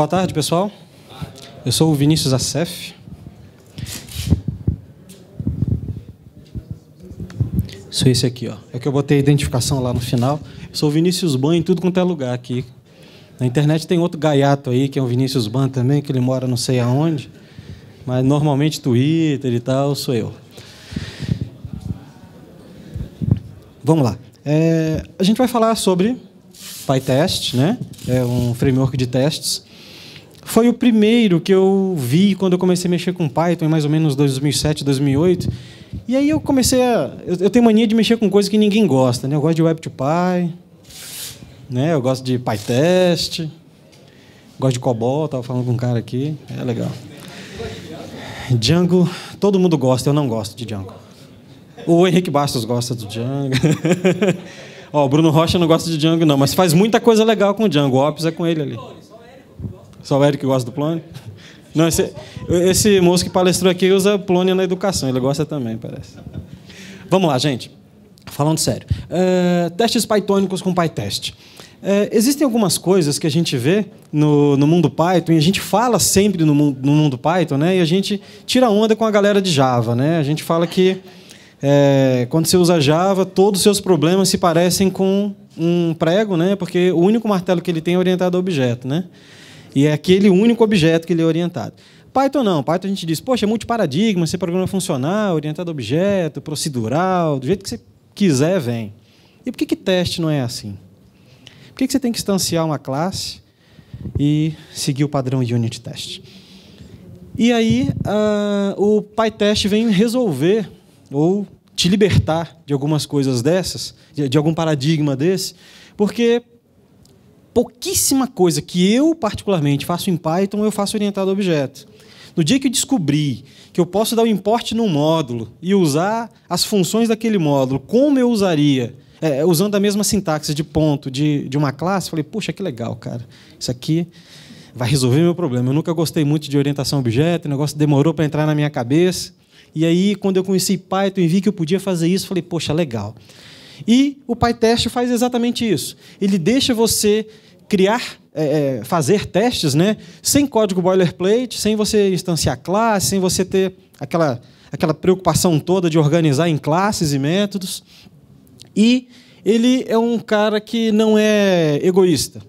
Boa tarde, pessoal. Eu sou o Vinícius Acef. Sou esse aqui, ó. É que eu botei a identificação lá no final. Eu sou o Vinícius Ban em tudo quanto é lugar aqui. Na internet tem outro gaiato aí, que é o Vinícius Ban também, que ele mora não sei aonde. Mas normalmente Twitter e tal, sou eu. Vamos lá. É, a gente vai falar sobre PyTest, né? É um framework de testes foi o primeiro que eu vi quando eu comecei a mexer com Python, em mais ou menos 2007, 2008. E aí eu comecei a. Eu, tenho mania de mexer com coisas que ninguém gosta, né? Eu gosto de Web2Py, né? eu gosto de PyTest, gosto de COBOL, estava falando com um cara aqui, é legal. Django, todo mundo gosta, eu não gosto de Django. O Henrique Bastos gosta do Django. Ó, o Bruno Rocha não gosta de Django, não, mas faz muita coisa legal com o Django. O Ops é com ele ali. Só o Eric que gosta do Plone? Não, esse, esse moço que palestrou aqui usa Plone na educação, ele gosta também, parece. Vamos lá, gente. Falando sério. Eh, testes Pythonicos com PyTest. É, existem algumas coisas que a gente vê no, no mundo Python, e a gente fala sempre no mundo, no mundo Python, né? E a gente tira onda com a galera de Java, né? A gente fala que é, quando você usa Java, todos os seus problemas se parecem com um prego, né? Porque o único martelo que ele tem é orientado a objeto, né? E é aquele único objeto que ele é orientado. Python não. Python a gente diz, poxa, é multiparadigma, você programa é funcional, orientado a objeto, procedural, do jeito que você quiser, vem. E por que, que teste não é assim? Por que, que você tem que instanciar uma classe e seguir o padrão unit test? E aí uh, o PyTest vem resolver ou te libertar de algumas coisas dessas, de, de algum paradigma desse, porque pouquíssima coisa que eu, particularmente, faço em Python, eu faço orientado a objeto. No dia que eu descobri que eu posso dar o um import num módulo e usar as funções daquele módulo, como eu usaria, é, usando a mesma sintaxe de ponto de, de uma classe, falei, puxa, que legal, cara. Isso aqui vai resolver meu problema. Eu nunca gostei muito de orientação a objeto, o negócio demorou para entrar na minha cabeça. E aí, quando eu conheci Python e vi que eu podia fazer isso, falei, poxa, legal. E o PyTest faz exatamente isso. Ele deixa você criar, é, é, fazer testes, né? Sem código boilerplate, sem você instanciar classe, sem você ter aquela, aquela preocupação toda de organizar em classes e métodos. E ele é um cara que não é egoísta.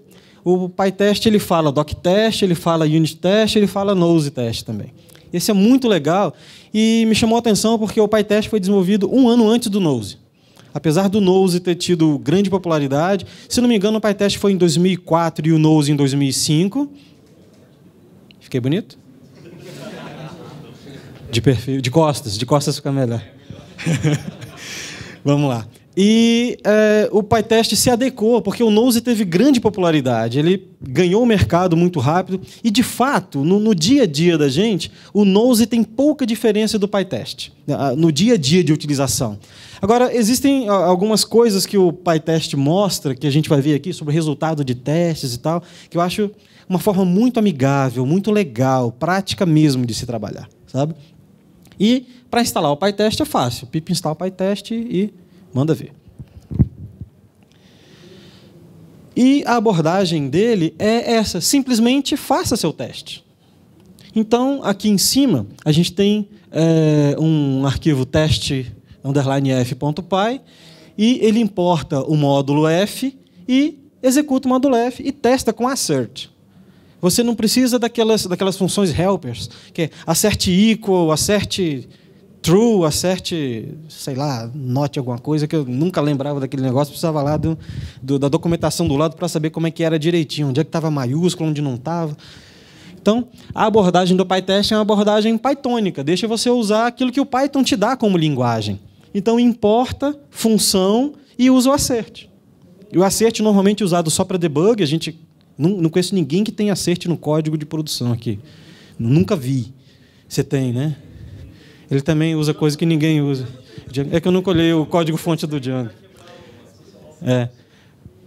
O PyTest ele fala test, ele fala test, ele fala test também. Esse é muito legal e me chamou a atenção porque o PyTest foi desenvolvido um ano antes do Nose apesar do Nose ter tido grande popularidade, se não me engano, o PyTest foi em 2004 e o Nose em 2005. Fiquei bonito? De perfil, de costas, de costas fica melhor. Vamos lá. E é, o PyTest se adequou, porque o Nose teve grande popularidade, ele ganhou o mercado muito rápido. E, de fato, no, no dia a dia da gente, o Nose tem pouca diferença do PyTest, né, no dia a dia de utilização. Agora, existem algumas coisas que o PyTest mostra, que a gente vai ver aqui, sobre resultado de testes e tal, que eu acho uma forma muito amigável, muito legal, prática mesmo de se trabalhar, sabe? E para instalar o PyTest é fácil, pip install PyTest e Manda ver. E a abordagem dele é essa: simplesmente faça seu teste. Então, aqui em cima, a gente tem é, um arquivo teste underline f.py e ele importa o módulo f e executa o módulo f e testa com assert. Você não precisa daquelas, daquelas funções helpers, que é assert equal, assert true, acerte, sei lá, note alguma coisa, que eu nunca lembrava daquele negócio, precisava lá do, do da documentação do lado para saber como é que era direitinho, onde é que estava maiúsculo, onde não estava. Então, a abordagem do PyTest é uma abordagem pythonica. deixa você usar aquilo que o Python te dá como linguagem. Então, importa função e usa o assert. E o assert normalmente é usado só para debug, a gente não, não conheço ninguém que tenha assert no código de produção aqui. Nunca vi. Você tem, né? Ele também usa coisa que ninguém usa. É que eu não colhei o código-fonte do Django. É.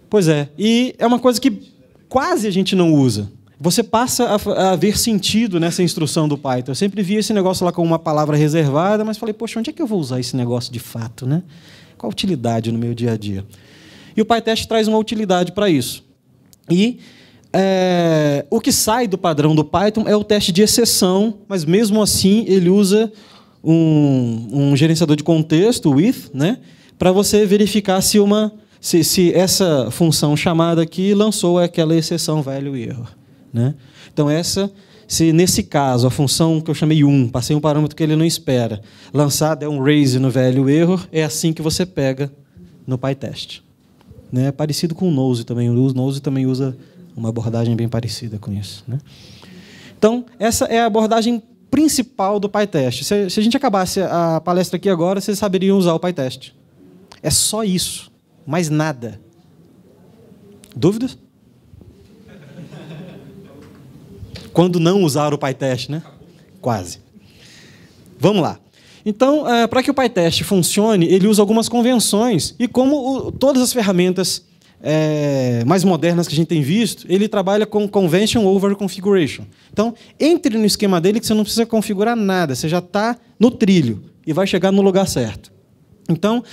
Pois é. E é uma coisa que quase a gente não usa. Você passa a, a, ver sentido nessa instrução do Python. Eu sempre vi esse negócio lá com uma palavra reservada, mas falei, poxa, onde é que eu vou usar esse negócio de fato, né? Qual a utilidade no meu dia a dia? E o PyTest traz uma utilidade para isso. E é, o que sai do padrão do Python é o teste de exceção, mas mesmo assim ele usa um, um gerenciador de contexto, with, né, para você verificar se uma se, se essa função chamada aqui lançou aquela exceção velho erro, né? Então essa se nesse caso a função que eu chamei 1, passei um parâmetro que ele não espera, lançar é um raise no velho erro, é assim que você pega no PyTest. Né? É parecido com o Nose também, o Nose também usa uma abordagem bem parecida com isso. Né? Então, essa é a abordagem principal do PyTest. Se, se a gente acabasse a palestra aqui agora, vocês saberiam usar o PyTest. É só isso, mais nada. Dúvidas? Quando não usar o PyTest, né? Quase. Vamos lá. Então, eh, para que o PyTest funcione, ele usa algumas convenções. E como todas as ferramentas é, mais modernas que a gente tem visto, ele trabalha com convention over configuration. Então, entre no esquema dele que você não precisa configurar nada, você já está no trilho e vai chegar no lugar certo. Então,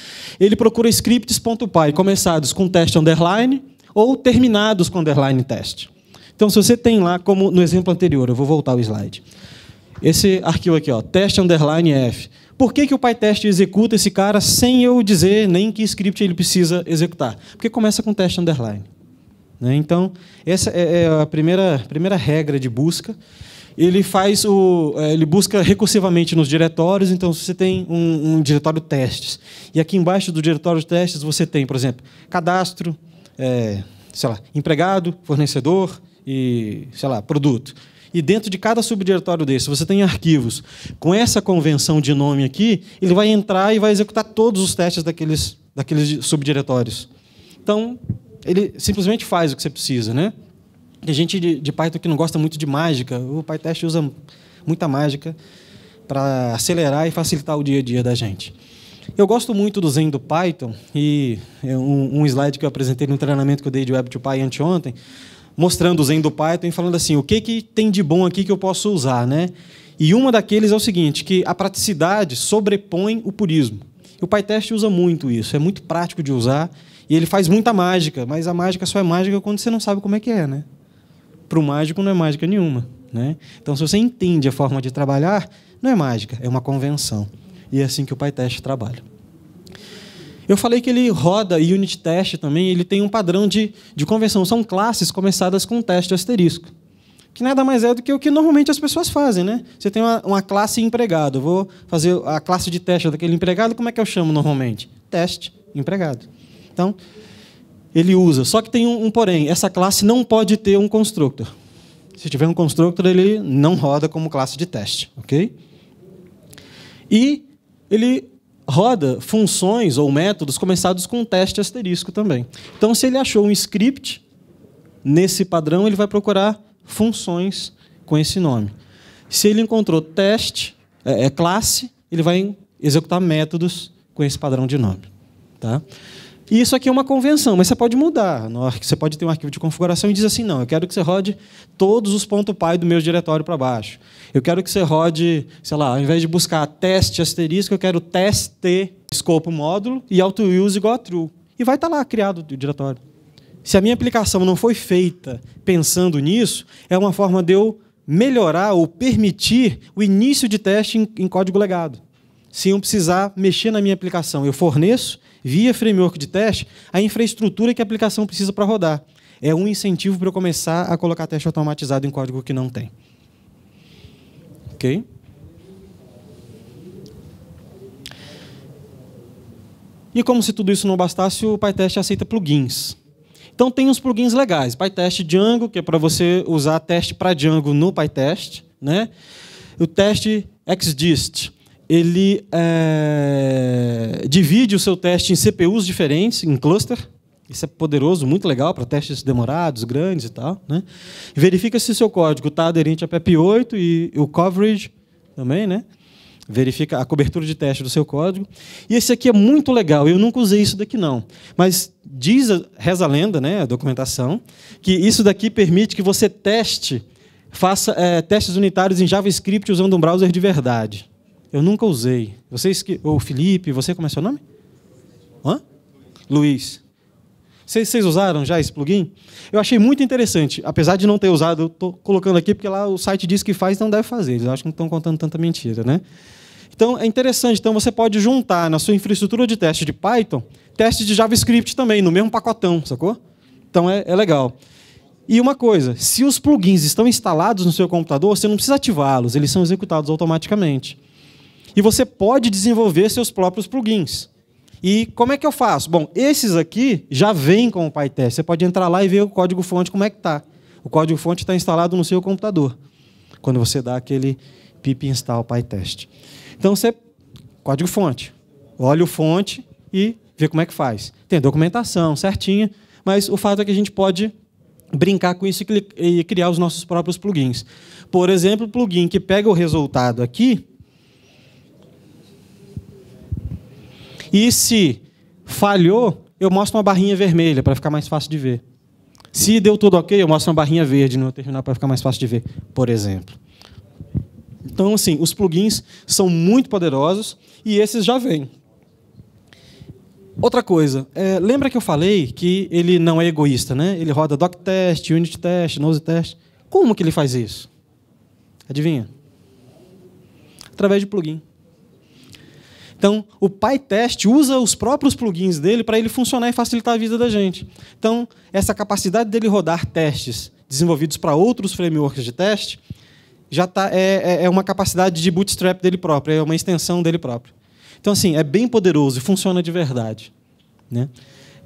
ele procura scripts.py começados com teste underline ou terminados com underline teste. Então, se você tem lá, como no exemplo anterior, eu vou voltar o slide. Esse arquivo aqui, ó, teste underline f. Por que, que o PyTest executa esse cara sem eu dizer nem que script ele precisa executar? Porque começa com teste underline. Né? Então, essa é, é a primeira, primeira regra de busca. Ele faz o, é, ele busca recursivamente nos diretórios. Então, se você tem um, um, diretório testes e aqui embaixo do diretório de testes você tem, por exemplo, cadastro, é, sei lá, empregado, fornecedor e sei lá, produto. E dentro de cada subdiretório desse, você tem arquivos. Com essa convenção de nome aqui, ele vai entrar e vai executar todos os testes daqueles, daqueles subdiretórios. Então, ele simplesmente faz o que você precisa. Né? Tem gente de, de Python que não gosta muito de mágica. O PyTest usa muita mágica para acelerar e facilitar o dia a dia da gente. Eu gosto muito do Zen do Python e é, um, slide que eu apresentei no treinamento que eu dei de Web2Py anteontem mostrando o Zen do Python e falando assim, o que, que tem de bom aqui que eu posso usar, né? E uma daqueles é o seguinte, que a praticidade sobrepõe o purismo. E o PyTest usa muito isso, é muito prático de usar e ele faz muita mágica, mas a mágica só é mágica quando você não sabe como é que é, né? Para o mágico não é mágica nenhuma, né? Então, se você entende a forma de trabalhar, não é mágica, é uma convenção. E é assim que o PyTest trabalha. Eu falei que ele roda unit test também, ele tem um padrão de, de conversão. São classes começadas com teste asterisco, que nada mais é do que o que normalmente as pessoas fazem. Né? Você tem uma, uma classe empregado, vou fazer a classe de teste daquele empregado, como é que eu chamo normalmente? Teste empregado. Então, ele usa. Só que tem um, um porém, essa classe não pode ter um constructor. Se tiver um constructor, ele não roda como classe de teste, ok? E ele roda funções ou métodos começados com um teste asterisco também. Então, se ele achou um script nesse padrão, ele vai procurar funções com esse nome. Se ele encontrou teste, é, é classe, ele vai executar métodos com esse padrão de nome. Tá? E isso aqui é uma convenção, mas você pode mudar. Você pode ter um arquivo de configuração e dizer assim: não, eu quero que você rode todos os pontos .py do meu diretório para baixo. Eu quero que você rode, sei lá, ao invés de buscar teste asterisco, eu quero teste escopo módulo e auto-use igual a true. E vai estar tá lá criado o diretório. Se a minha aplicação não foi feita pensando nisso, é uma forma de eu melhorar ou permitir o início de teste em código legado se eu precisar mexer na minha aplicação. Eu forneço, via framework de teste, a infraestrutura que a aplicação precisa para rodar. É um incentivo para eu começar a colocar teste automatizado em código que não tem. Ok? E como se tudo isso não bastasse, o PyTest aceita plugins. Então tem uns plugins legais, PyTest Django, que é para você usar teste para Django no PyTest, né? O teste XDist, ele é, divide o seu teste em CPUs diferentes, em cluster. Isso é poderoso, muito legal para testes demorados, grandes e tal. Né? Verifica se seu código está aderente a PEP8 e o coverage também, né? Verifica a cobertura de teste do seu código. E esse aqui é muito legal. Eu nunca usei isso daqui, não. Mas diz, reza a lenda, né, a documentação, que isso daqui permite que você teste, faça é, testes unitários em JavaScript usando um browser de verdade. Eu nunca usei. Vocês que. O Felipe, você, como é seu nome? Hã? Luiz. Vocês, vocês usaram já esse plugin? Eu achei muito interessante, apesar de não ter usado, eu estou colocando aqui porque lá o site diz que faz, não deve fazer. Eles acham que não estão contando tanta mentira, né? Então é interessante. Então você pode juntar na sua infraestrutura de teste de Python teste de JavaScript também, no mesmo pacotão, sacou? Então é, é legal. E uma coisa, se os plugins estão instalados no seu computador, você não precisa ativá-los, eles são executados automaticamente. E você pode desenvolver seus próprios plugins. E como é que eu faço? Bom, esses aqui já vêm com o PyTest. Você pode entrar lá e ver o código-fonte como é que está. O código-fonte está instalado no seu computador, quando você dá aquele pip install PyTest. Então, você código-fonte, olha o fonte e vê como é que faz. Tem documentação certinha, mas o fato é que a gente pode brincar com isso e criar os nossos próprios plugins. Por exemplo, o plugin que pega o resultado aqui E se falhou, eu mostro uma barrinha vermelha para ficar mais fácil de ver. Se deu tudo ok, eu mostro uma barrinha verde no terminal para ficar mais fácil de ver, por exemplo. Então, assim, os plugins são muito poderosos e esses já vêm. Outra coisa, é, lembra que eu falei que ele não é egoísta, né? Ele roda doc test, unit test, nose test. Como que ele faz isso? Adivinha? Através de plugin. Então, o PyTest usa os próprios plugins dele para ele funcionar e facilitar a vida da gente. Então, essa capacidade dele rodar testes desenvolvidos para outros frameworks de teste já tá, é, é, é uma capacidade de bootstrap dele próprio, é uma extensão dele próprio. Então, assim, é bem poderoso e funciona de verdade. Né?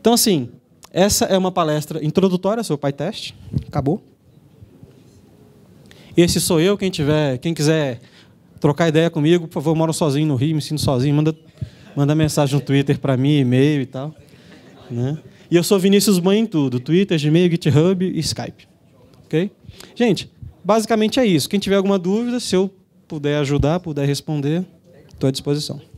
Então, assim, essa é uma palestra introdutória sobre o PyTest. Acabou. Esse sou eu, quem tiver, quem quiser trocar ideia comigo, por favor, eu moro sozinho no Rio, me sinto sozinho, manda, manda mensagem no Twitter para mim, e-mail e tal. Né? E eu sou Vinícius Mãe em tudo: Twitter, Gmail, GitHub e Skype. Ok? Gente, basicamente é isso. Quem tiver alguma dúvida, se eu puder ajudar, puder responder, estou à disposição.